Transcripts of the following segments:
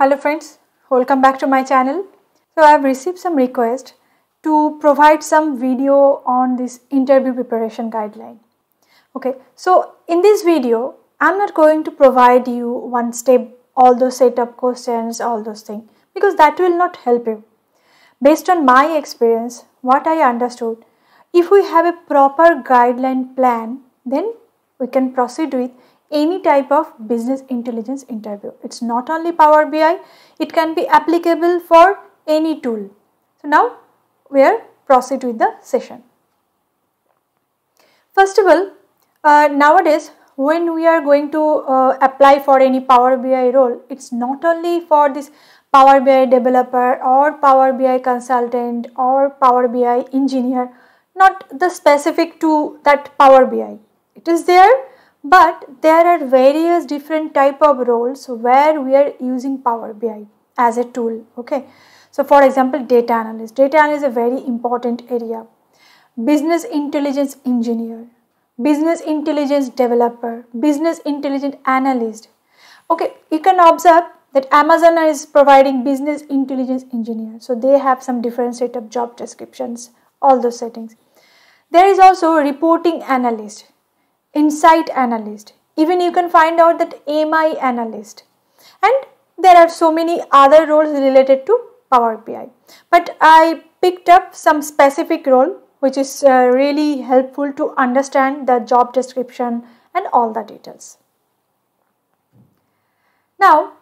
Hello friends, welcome back to my channel. So I have received some request to provide some video on this interview preparation guideline. Okay, so in this video, I'm not going to provide you one step, all those setup questions, all those things, because that will not help you. Based on my experience, what I understood, if we have a proper guideline plan, then we can proceed with any type of business intelligence interview. It's not only Power BI, it can be applicable for any tool. So now we are proceed with the session. First of all, uh, nowadays when we are going to uh, apply for any Power BI role, it's not only for this Power BI developer or Power BI consultant or Power BI engineer, not the specific to that Power BI. It is there but there are various different type of roles where we are using Power BI as a tool. Okay. So for example, data analyst. Data analyst is a very important area. Business intelligence engineer, business intelligence developer, business intelligence analyst. Okay, you can observe that Amazon is providing business intelligence engineer. So they have some different set of job descriptions, all those settings. There is also reporting analyst insight analyst even you can find out that ami analyst and there are so many other roles related to power bi but i picked up some specific role which is uh, really helpful to understand the job description and all the details now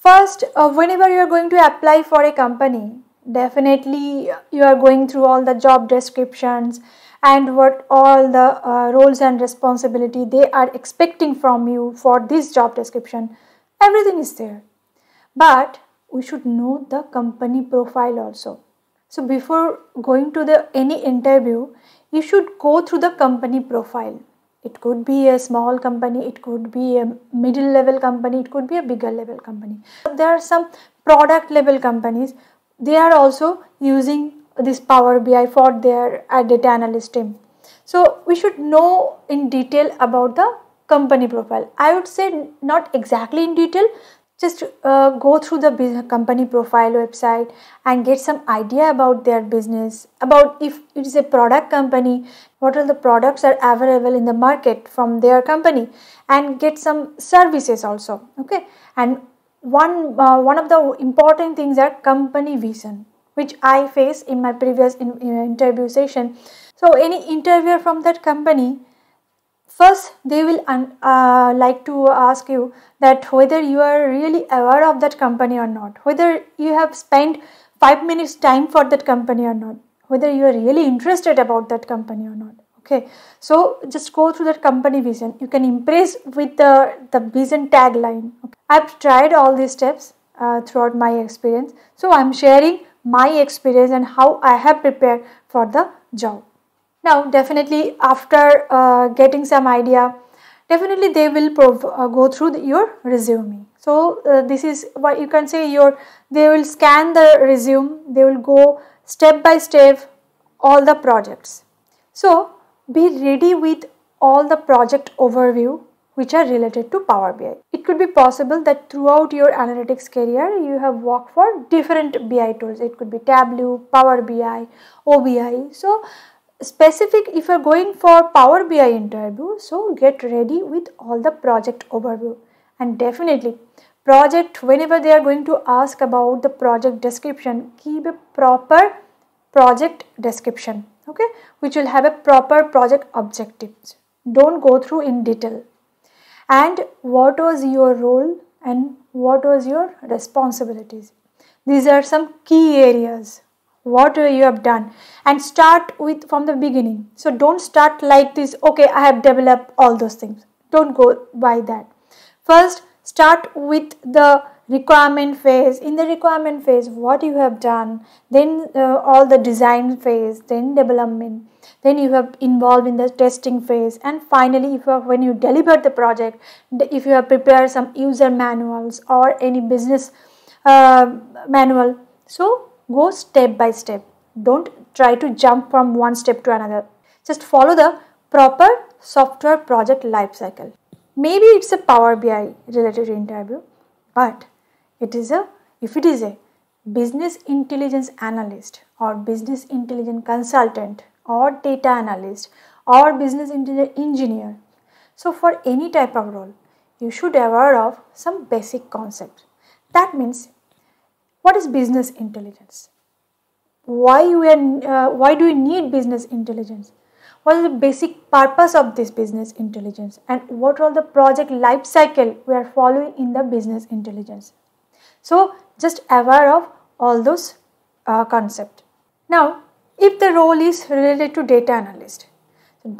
first uh, whenever you are going to apply for a company definitely uh, you are going through all the job descriptions and what all the uh, roles and responsibility they are expecting from you for this job description everything is there but we should know the company profile also so before going to the any interview you should go through the company profile it could be a small company it could be a middle level company it could be a bigger level company there are some product level companies they are also using this Power BI for their uh, data analyst team. So we should know in detail about the company profile. I would say not exactly in detail, just uh, go through the company profile website and get some idea about their business about if it is a product company what are the products are available in the market from their company and get some services also okay and one uh, one of the important things are company vision which I faced in my previous in, in interview session. So any interviewer from that company, first they will uh, like to ask you that whether you are really aware of that company or not, whether you have spent five minutes time for that company or not, whether you are really interested about that company or not. Okay, so just go through that company vision. You can impress with the, the vision tagline. Okay. I've tried all these steps uh, throughout my experience. So I'm sharing my experience and how I have prepared for the job. Now definitely after uh, getting some idea, definitely they will uh, go through the, your resume. So uh, this is what you can say your, they will scan the resume, they will go step by step all the projects. So be ready with all the project overview which are related to Power BI. It could be possible that throughout your analytics career, you have worked for different BI tools. It could be Tableau, Power BI, OBI. So specific if you're going for Power BI interview, so get ready with all the project overview. And definitely project, whenever they are going to ask about the project description, keep a proper project description, okay, which will have a proper project objectives. Don't go through in detail and what was your role and what was your responsibilities these are some key areas what you have done and start with from the beginning so don't start like this okay i have developed all those things don't go by that first start with the requirement phase in the requirement phase what you have done then uh, all the design phase then development then you have involved in the testing phase and finally if you have, when you deliver the project if you have prepared some user manuals or any business uh, manual so go step by step don't try to jump from one step to another just follow the proper software project life cycle maybe it's a power bi related interview but it is a, if it is a business intelligence analyst or business intelligence consultant or data analyst or business intelligence engineer. So for any type of role, you should aware of some basic concepts. That means, what is business intelligence? Why we are, uh, why do we need business intelligence? What is the basic purpose of this business intelligence? And what are the project life cycle we are following in the business intelligence? So just aware of all those uh, concept. Now if the role is related to data analyst,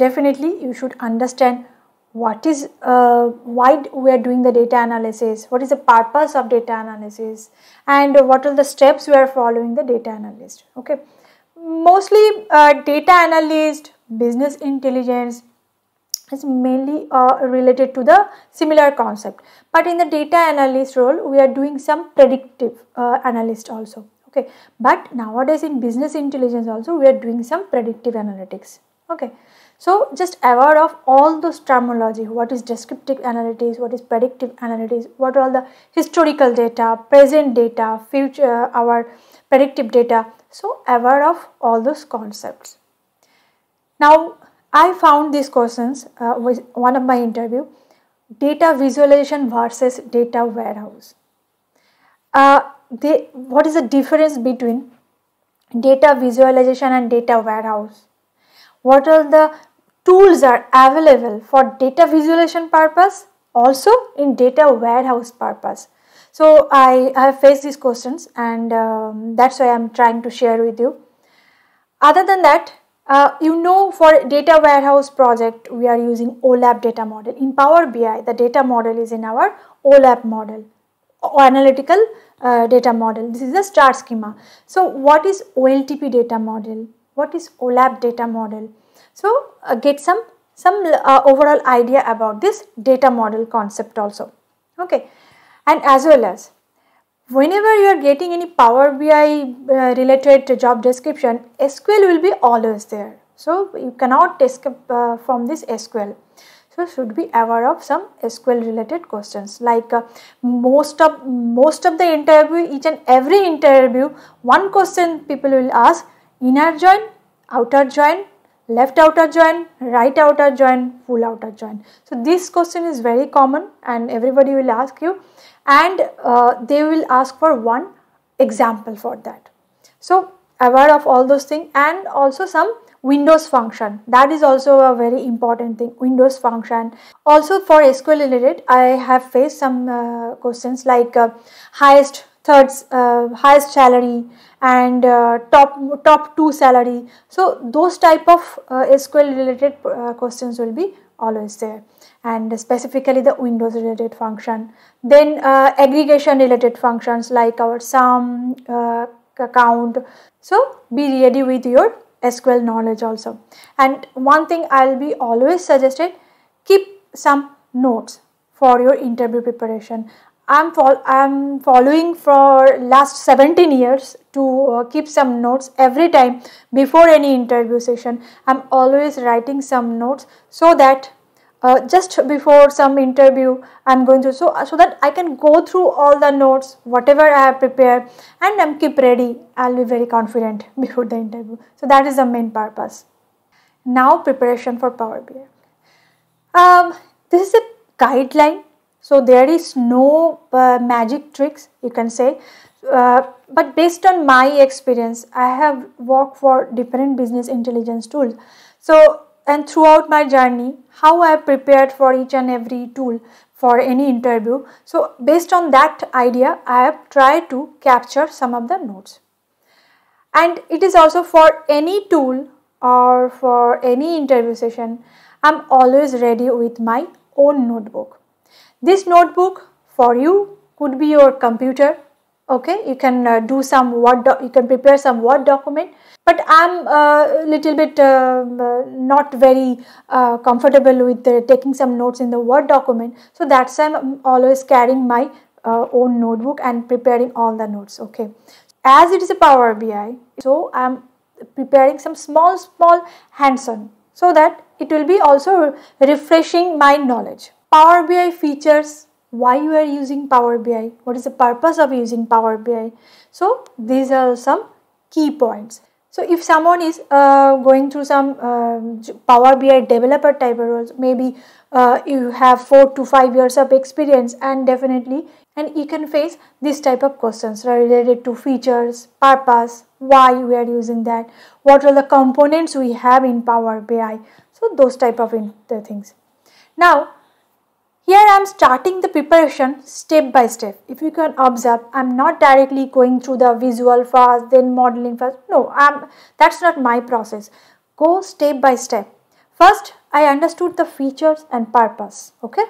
definitely you should understand what is uh, why we are doing the data analysis, what is the purpose of data analysis and what are the steps we are following the data analyst. Okay, Mostly uh, data analyst, business intelligence, is mainly uh, related to the similar concept but in the data analyst role we are doing some predictive uh, analyst also okay but nowadays in business intelligence also we are doing some predictive analytics okay so just aware of all those terminology what is descriptive analytics what is predictive analytics what are all the historical data present data future uh, our predictive data so aware of all those concepts now I found these questions uh, with one of my interview, data visualization versus data warehouse. Uh, they, what is the difference between data visualization and data warehouse? What are the tools are available for data visualization purpose also in data warehouse purpose. So I, I have faced these questions and um, that's why I'm trying to share with you. Other than that, uh, you know for data warehouse project we are using OLAP data model. In Power BI the data model is in our OLAP model or analytical uh, data model. This is a star schema. So what is OLTP data model? What is OLAP data model? So uh, get some some uh, overall idea about this data model concept also. Okay and as well as whenever you are getting any Power BI uh, related job description, SQL will be always there. So you cannot escape uh, from this SQL. So should be aware of some SQL related questions like uh, most of most of the interview, each and every interview, one question people will ask inner join, outer join, left outer join, right outer join, full outer join. So this question is very common and everybody will ask you and uh, they will ask for one example for that. So aware of all those things and also some Windows function that is also a very important thing Windows function also for SQL related I have faced some uh, questions like uh, highest thirds uh, highest salary and uh, top top two salary so those type of uh, SQL related uh, questions will be always there and specifically the Windows related function. Then uh, aggregation related functions like our sum, uh, count. So be ready with your SQL knowledge also. And one thing I'll be always suggested, keep some notes for your interview preparation. I'm, I'm following for last 17 years to uh, keep some notes every time before any interview session. I'm always writing some notes so that uh, just before some interview I'm going to so uh, so that I can go through all the notes whatever I have prepared and I'm keep ready I'll be very confident before the interview so that is the main purpose now preparation for Power BI um, this is a guideline so there is no uh, magic tricks you can say uh, but based on my experience I have worked for different business intelligence tools so and throughout my journey how i prepared for each and every tool for any interview so based on that idea i have tried to capture some of the notes and it is also for any tool or for any interview session i'm always ready with my own notebook this notebook for you could be your computer okay you can uh, do some word you can prepare some word document but i'm a uh, little bit uh, not very uh, comfortable with uh, taking some notes in the word document so that's why i'm always carrying my uh, own notebook and preparing all the notes okay as it is a power bi so i'm preparing some small small hands-on so that it will be also refreshing my knowledge power bi features why you are using Power BI, what is the purpose of using Power BI. So these are some key points. So if someone is uh, going through some uh, Power BI developer type of roles, maybe uh, you have four to five years of experience and definitely and you can face this type of questions related to features, purpose, why we are using that, what are the components we have in Power BI. So those type of things. Now here I am starting the preparation step by step. If you can observe, I am not directly going through the visual first, then modeling first. No, I'm, that's not my process. Go step by step. First, I understood the features and purpose. Okay.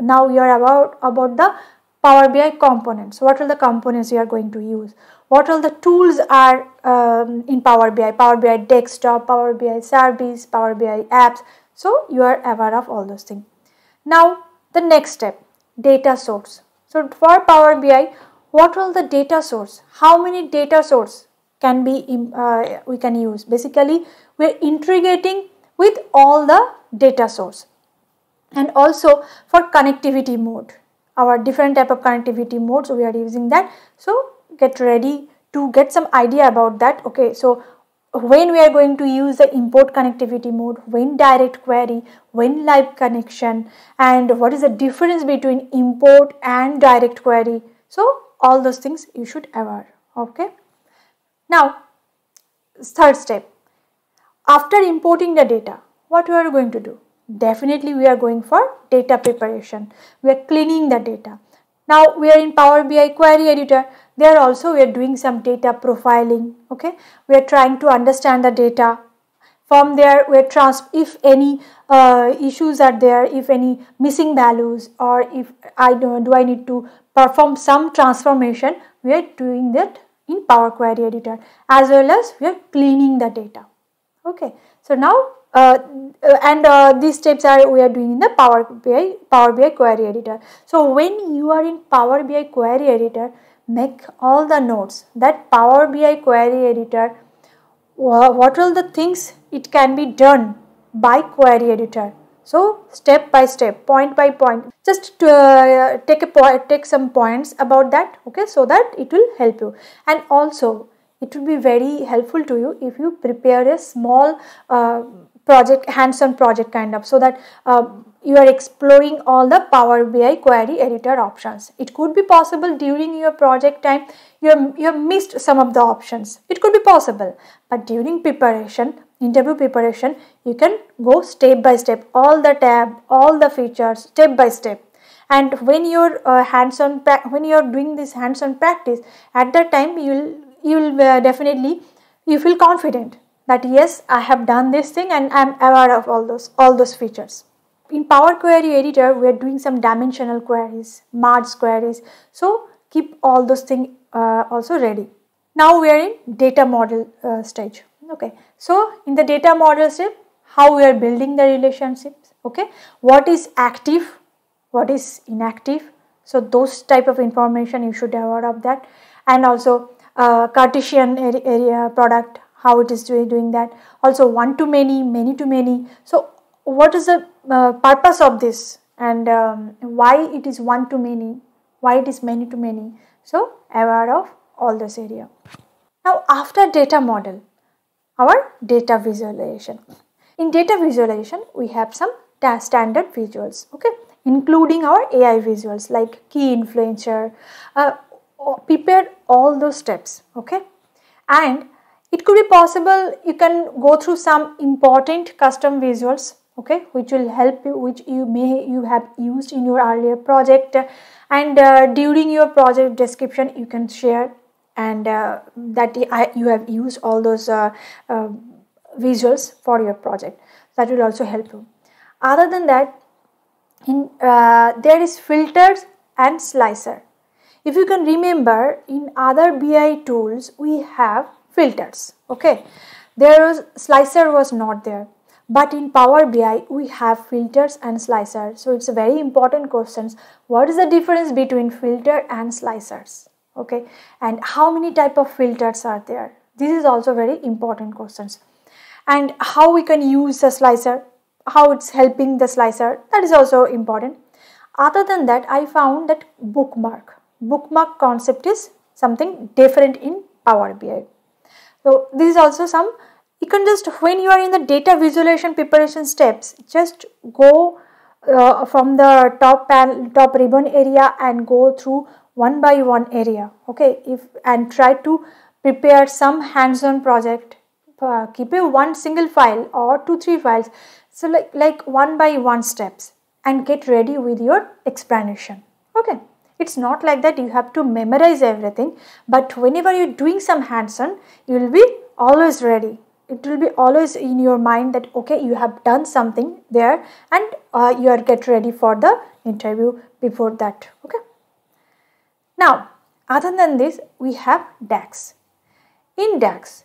Now you are about, about the Power BI components. What are the components you are going to use? What all the tools are um, in Power BI? Power BI desktop, Power BI service, Power BI apps. So you are aware of all those things. Now the next step data source. So for Power BI what will the data source? How many data source can be uh, we can use? Basically we are integrating with all the data source and also for connectivity mode our different type of connectivity modes we are using that so get ready to get some idea about that okay so when we are going to use the import connectivity mode, when direct query, when live connection, and what is the difference between import and direct query. So all those things you should aware, okay? Now, third step, after importing the data, what we are going to do? Definitely we are going for data preparation. We are cleaning the data. Now we are in Power BI query editor. There also we are doing some data profiling. Okay, we are trying to understand the data. From there, we are trans if any uh, issues are there, if any missing values, or if I do, do I need to perform some transformation, we are doing that in Power Query Editor as well as we are cleaning the data. Okay, so now uh, uh and uh, these steps are we are doing in the Power BI Power BI Query Editor. So when you are in Power BI Query Editor, make all the notes. That Power BI query editor, what all the things it can be done by query editor. So step by step, point by point, just to, uh, take a point, take some points about that. Okay, so that it will help you. And also, it will be very helpful to you if you prepare a small uh, project hands-on project kind of so that uh, you are exploring all the Power BI query editor options. It could be possible during your project time you have, you have missed some of the options. It could be possible but during preparation interview preparation you can go step by step all the tab all the features step by step and when you're uh, hands-on when you're doing this hands-on practice at that time you'll you'll uh, definitely you feel confident that yes, I have done this thing and I'm aware of all those, all those features. In Power Query Editor, we are doing some dimensional queries, merge queries. So keep all those things uh, also ready. Now we are in data model uh, stage. Okay. So in the data model step, how we are building the relationships. Okay. What is active? What is inactive? So those type of information you should aware of that. And also uh, Cartesian area product how it is doing that also one to many many to many so what is the uh, purpose of this and um, why it is one to many why it is many to many so aware of all this area now after data model our data visualization in data visualization we have some standard visuals okay including our ai visuals like key influencer uh, prepare all those steps okay and it could be possible you can go through some important custom visuals okay which will help you which you may you have used in your earlier project and uh, during your project description you can share and uh, that I, you have used all those uh, um, visuals for your project that will also help you other than that in uh, there is filters and slicer if you can remember in other bi tools we have filters. Okay, there was slicer was not there but in power bi we have filters and slicer so it's a very important questions what is the difference between filter and slicers okay and how many type of filters are there this is also very important questions and how we can use the slicer how it's helping the slicer that is also important other than that i found that bookmark bookmark concept is something different in power bi so this is also some, you can just, when you are in the data visualization preparation steps, just go uh, from the top panel, top ribbon area and go through one by one area, okay, if and try to prepare some hands-on project. Uh, keep a one single file or two, three files. So like, like one by one steps and get ready with your explanation, okay. It's not like that you have to memorize everything but whenever you're doing some hands-on you will be always ready. It will be always in your mind that okay you have done something there and uh, you are get ready for the interview before that okay. Now other than this we have DAX. In DAX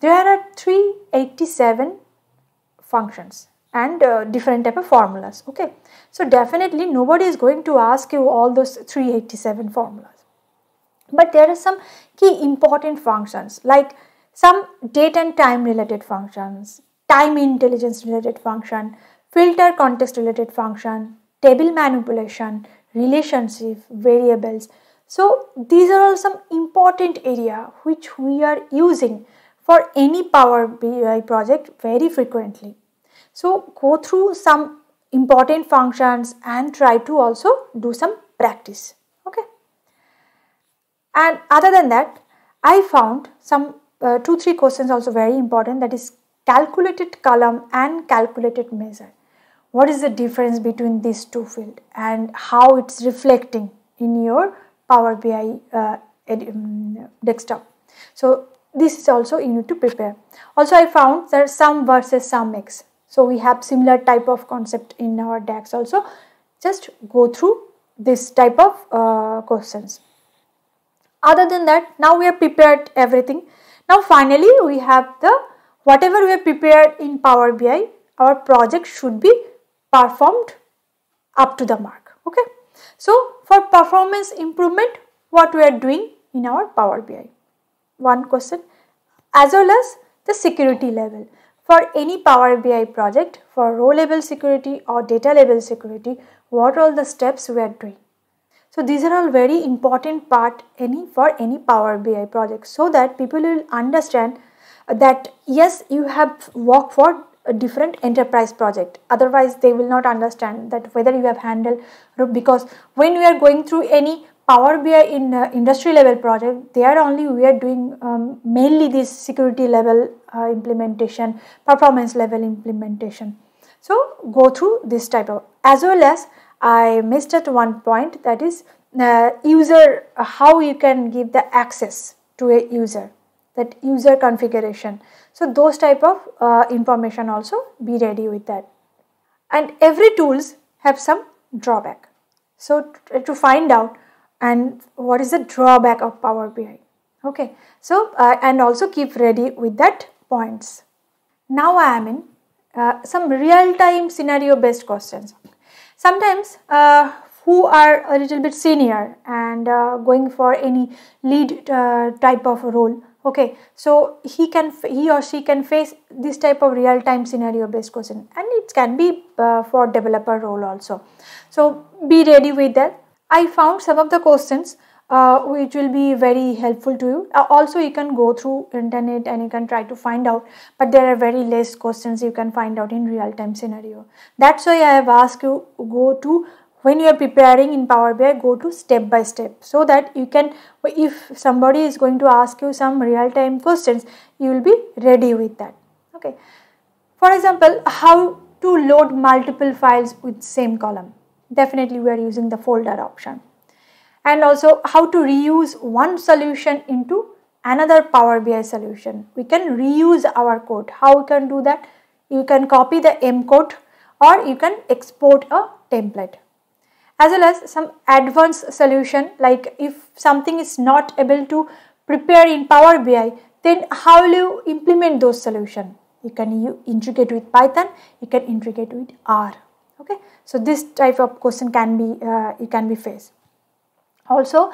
there are 387 functions and uh, different type of formulas okay so definitely nobody is going to ask you all those 387 formulas but there are some key important functions like some date and time related functions time intelligence related function filter context related function table manipulation relationship variables so these are all some important area which we are using for any power bi project very frequently so go through some important functions and try to also do some practice. Okay. And other than that, I found some uh, two, three questions also very important that is calculated column and calculated measure. What is the difference between these two fields and how it's reflecting in your Power BI uh, um, desktop. So this is also you need to prepare. Also I found that sum versus sum x. So we have similar type of concept in our DAX also. Just go through this type of uh, questions. Other than that, now we have prepared everything. Now finally, we have the whatever we have prepared in Power BI, our project should be performed up to the mark. Okay. So for performance improvement, what we are doing in our Power BI? One question as well as the security level. For any Power BI project, for row level security or data level security, what are all the steps we are doing? So these are all very important part any for any Power BI project so that people will understand that yes, you have worked for a different enterprise project otherwise they will not understand that whether you have handled because when we are going through any Power BI in uh, industry level project, there only we are doing um, mainly this security level uh, implementation, performance level implementation. So go through this type of, as well as I missed at one point that is uh, user, uh, how you can give the access to a user, that user configuration. So those type of uh, information also be ready with that. And every tools have some drawback. So to find out and what is the drawback of Power BI. Okay, so uh, and also keep ready with that points. Now I am in uh, some real-time scenario-based questions. Sometimes uh, who are a little bit senior and uh, going for any lead uh, type of role. Okay, so he can he or she can face this type of real-time scenario-based question, and it can be uh, for developer role also. So be ready with that I found some of the questions uh, which will be very helpful to you. Uh, also, you can go through internet and you can try to find out, but there are very less questions you can find out in real time scenario. That's why I have asked you go to when you are preparing in Power BI, go to step by step so that you can, if somebody is going to ask you some real time questions, you will be ready with that. Okay. For example, how to load multiple files with same column definitely we are using the folder option. And also how to reuse one solution into another Power BI solution. We can reuse our code. How we can do that? You can copy the M code or you can export a template as well as some advanced solution like if something is not able to prepare in Power BI then how will you implement those solution? You can integrate with Python, you can integrate with R okay so this type of question can be uh, it can be faced also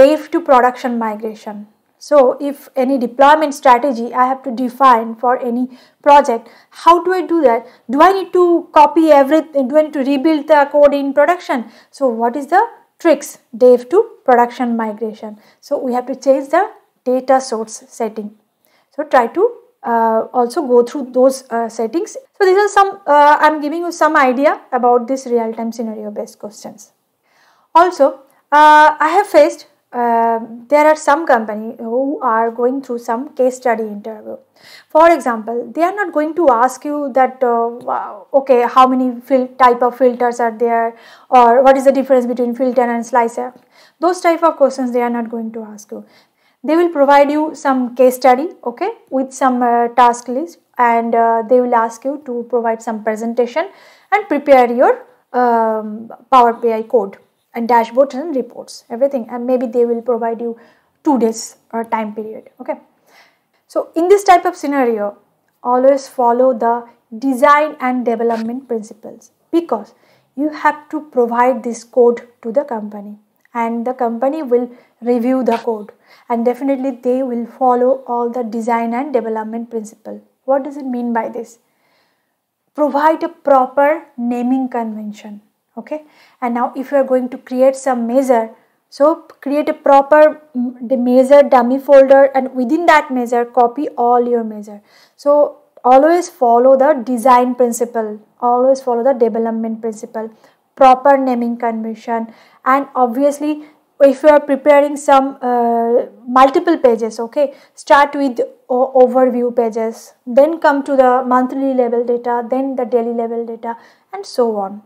dev to production migration so if any deployment strategy I have to define for any project, how do I do that? Do I need to copy everything? Do I need to rebuild the code in production? So what is the tricks? Dev to production migration. So we have to change the data source setting. So try to uh, also go through those uh, settings. So these are some, uh, I'm giving you some idea about this real-time scenario based questions. Also, uh, I have faced, uh, there are some company who are going through some case study interview. For example, they are not going to ask you that, uh, okay, how many type of filters are there or what is the difference between filter and slicer. Those type of questions they are not going to ask you. They will provide you some case study, okay, with some uh, task list and uh, they will ask you to provide some presentation and prepare your um, Power BI code and dashboards and reports, everything. And maybe they will provide you two days or uh, time period, okay. So in this type of scenario, always follow the design and development principles because you have to provide this code to the company and the company will review the code and definitely they will follow all the design and development principle. What does it mean by this? Provide a proper naming convention. Okay. And now if you are going to create some measure, so create a proper measure mm, dummy folder and within that measure copy all your measure. So always follow the design principle, always follow the development principle, proper naming convention and obviously if you are preparing some uh, multiple pages okay start with overview pages then come to the monthly level data then the daily level data and so on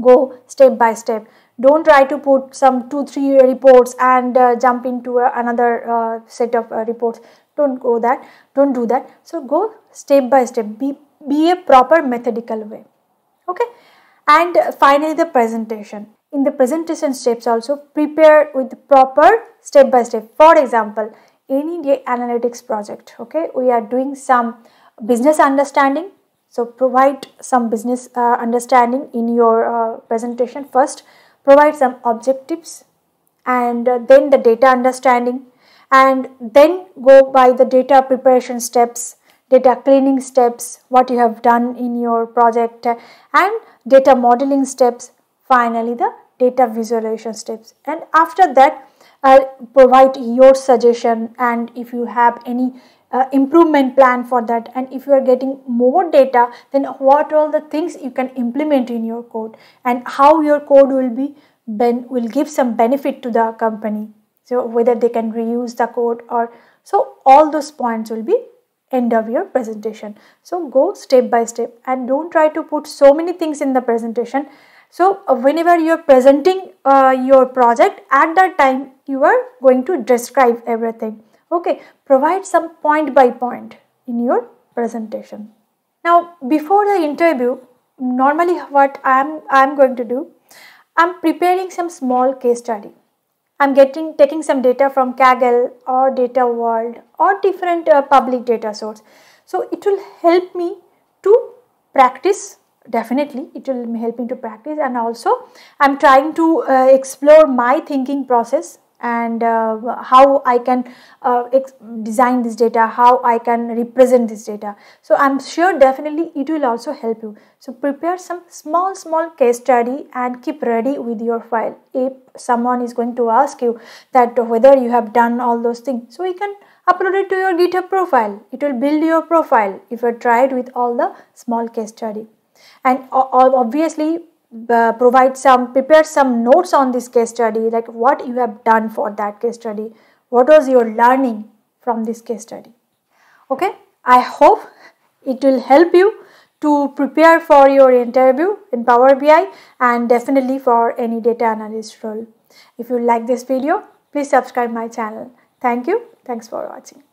go step by step don't try to put some two three reports and uh, jump into uh, another set of uh, reports don't go that don't do that so go step by step be be a proper methodical way okay and finally the presentation in the presentation steps also prepare with proper step by step for example any day analytics project okay we are doing some business understanding so provide some business uh, understanding in your uh, presentation first provide some objectives and uh, then the data understanding and then go by the data preparation steps data cleaning steps what you have done in your project and data modeling steps finally the data visualization steps and after that uh, provide your suggestion and if you have any uh, improvement plan for that and if you are getting more data then what all the things you can implement in your code and how your code will be ben will give some benefit to the company so whether they can reuse the code or so all those points will be end of your presentation so go step by step and don't try to put so many things in the presentation so uh, whenever you are presenting uh, your project at that time you are going to describe everything. Okay, provide some point by point in your presentation. Now before the interview normally what I am, I am going to do I'm preparing some small case study. I'm getting taking some data from Kaggle or Data World or different uh, public data source. So it will help me to practice definitely it will help me to practice and also I'm trying to uh, explore my thinking process and uh, how I can uh, design this data, how I can represent this data. So I'm sure definitely it will also help you. So prepare some small, small case study and keep ready with your file. If someone is going to ask you that whether you have done all those things, so you can upload it to your GitHub profile. It will build your profile if you try it with all the small case study and obviously uh, provide some prepare some notes on this case study like what you have done for that case study what was your learning from this case study okay i hope it will help you to prepare for your interview in power bi and definitely for any data analyst role if you like this video please subscribe my channel thank you thanks for watching